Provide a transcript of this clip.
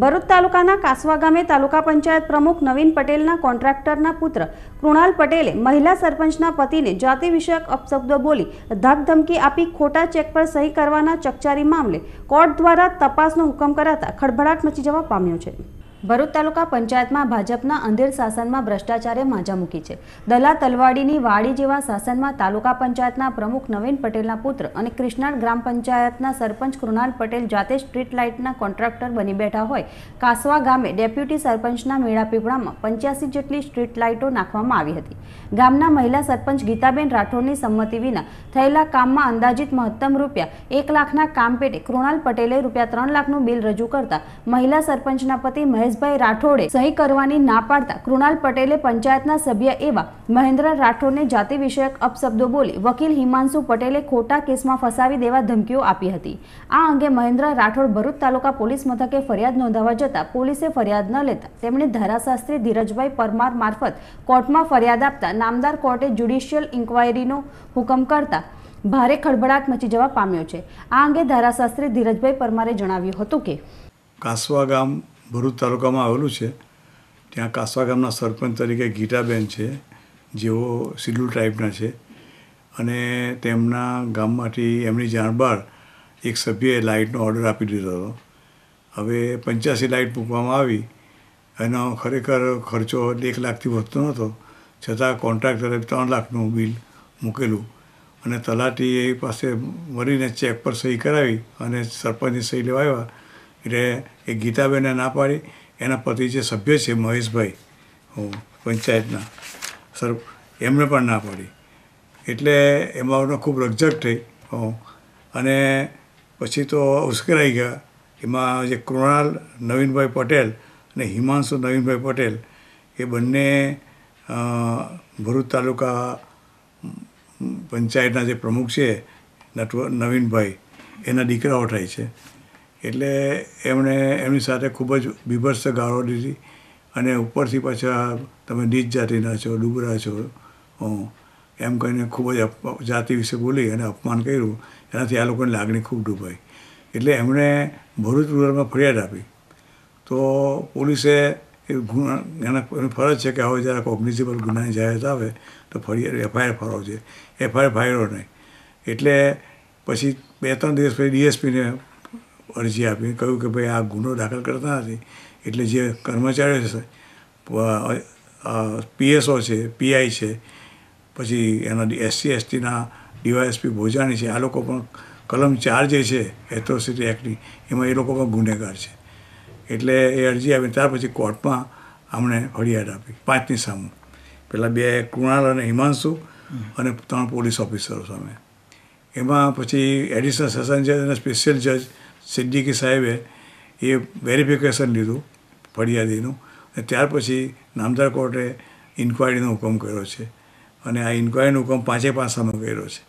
ભરૂચ તાલુકાના કાસવા ગામે તાલુકા પંચાયત પ્રમુખ નવીન પટેલના કોન્ટ્રાક્ટરના પુત્ર કૃણાલ પટેલે મહિલા સરપંચના પતિને જાતિ વિષયક અપશબ્દો બોલી ધમકી આપી ખોટા ચેક પર સહી કરવાના ચકચારી મામલે કોર્ટ દ્વારા તપાસનો હુકમ કરાતા ખળભળાટ મચી જવા પામ્યો છે ભરૂચ તાલુકા પંચાયતમાં ભાજપના અંધેર શાસનમાં ભ્રષ્ટાચારે માજા મૂકી છે દલા તલવાડીની વાડી જેવા શાસનમાં તાલુકા પંચાયતના પ્રમુખ નવીન પટેલના પુત્ર અને કૃષ્ણાળ ગ્રામ પંચાયતના સરપંચ કૃણાલ પટેલ જાતે સ્ટ્રીટ લાઇટના કોન્ટ્રાક્ટર બની બેઠા હોય કાસવા ગામે ડેપ્યુટી સરપંચના મેળાપીપળામાં પંચ્યાસી જેટલી સ્ટ્રીટ લાઇટો નાખવામાં આવી હતી ગામના મહિલા સરપંચ ગીતાબેન રાઠોડની સંમતિ વિના થયેલા કામમાં અંદાજિત મહત્તમ રૂપિયા એક લાખના કામ પેટે કૃણાલ પટેલે રૂપિયા ત્રણ લાખનું બિલ રજૂ કરતા મહિલા સરપંચના પતિ મહેશ મહેશભાઈ રાઠોડે સહી કરવાની ના પાડતા કૃણાલ પટેલે પંચાયતના સભ્ય એવા મહેન્દ્ર રાઠોડને જાતિ વિષયક અપશબ્દો બોલી વકીલ હિમાંશુ પટેલે ખોટા કેસમાં ફસાવી દેવા ધમકીઓ આપી હતી આ અંગે મહેન્દ્ર રાઠોડ ભરૂચ તાલુકા પોલીસ મથકે ફરિયાદ નોંધાવવા જતાં પોલીસે ફરિયાદ ન લેતા તેમણે ધારાશાસ્ત્રી ધીરજભાઈ પરમાર મારફત કોર્ટમાં ફરિયાદ આપતા નામદાર કોર્ટે જ્યુડિશિયલ ઇન્ક્વાયરીનો હુકમ કરતા ભારે ખળભળાટ મચી જવા પામ્યો છે આ અંગે ધારાશાસ્ત્રી ધીરજભાઈ પરમારે જણાવ્યું હતું કે કાસવા ગામ ભરૂચ તાલુકામાં આવેલું છે ત્યાં કાસવા ગામના સરપંચ તરીકે ગીટાબેન છે જેઓ શિડ્યુલ ટાઈપના છે અને તેમના ગામમાંથી એમની જાણ બહાર એક સભ્યએ લાઇટનો ઓર્ડર આપી દીધો હતો હવે પંચ્યાસી લાઇટ મૂકવામાં આવી એનો ખરેખર ખર્ચો એક લાખથી વધતો નહોતો છતાં કોન્ટ્રાક્ટરે ત્રણ લાખનું બિલ મૂકેલું અને તલાટી પાસે મળીને ચેક પર સહી કરાવી અને સરપંચની સહી લેવા આવ્યા એટલે એ ગીતાબેને ના પાડી એના પતિ જે સભ્ય છે મહેશભાઈ પંચાયતના સર એમણે પણ ના પાડી એટલે એમાં ખૂબ રકઝક થઈ અને પછી તો ઉશ્કેરાઈ ગયા એમાં જે કૃણાલ નવીનભાઈ પટેલ અને હિમાંશુ નવીનભાઈ પટેલ એ બંને ભરૂચ તાલુકા પંચાયતના જે પ્રમુખ છે નટવ નવીનભાઈ એના દીકરાઓ થાય છે એટલે એમણે એમની સાથે ખૂબ જ બીભત્સ ગાળો દીધી અને ઉપરથી પાછા તમે નીચ જાતિના છો ડુબરા છો એમ કહીને ખૂબ જ જાતિ વિશે બોલી અને અપમાન કર્યું એનાથી આ લોકોની લાગણી ખૂબ ડૂબાઈ એટલે એમણે ભરૂચ રૂરલમાં ફરિયાદ આપી તો પોલીસે એ ગુના એના ફરજ છે કે હવે જ્યારે કોગ્નિઝિબલ ગુનાની જાહેરાત આવે તો ફરિયાદ એફઆઈઆર ફાળો છે એફઆઈઆર ફાયરો નહીં એટલે પછી બે ત્રણ દિવસ પછી ડીએસપીને અરજી આપી કહ્યું કે ભાઈ આ ગુનો દાખલ કરતા નથી એટલે જે કર્મચારીઓ છે પીએસઓ છે પીઆઈ છે પછી એના એસસી એસટીના ડીવાયએસપી ભોજાણી છે આ લોકો પણ કલમ ચાર જે છે એથોસિટી એક્ટની એમાં એ લોકો પણ ગુનેગાર છે એટલે એ અરજી આપી ત્યાર પછી કોર્ટમાં અમને ફરિયાદ આપી પાંચની સામે પહેલાં બે કૃણાલ અને હિમાંશુ અને ત્રણ પોલીસ ઓફિસરો સામે એમાં પછી એડિશનલ સેશન જજ અને સ્પેશિયલ જજ સિદ્દીકી સાહેબે એ વેરિફિકેશન લીધું ફરિયાદીનું અને ત્યાર પછી નામદાર કોર્ટે ઇન્કવાયરીનો હુકમ કર્યો છે અને આ ઇન્કવાયરીનો હુકમ પાંચે પાંચ કર્યો છે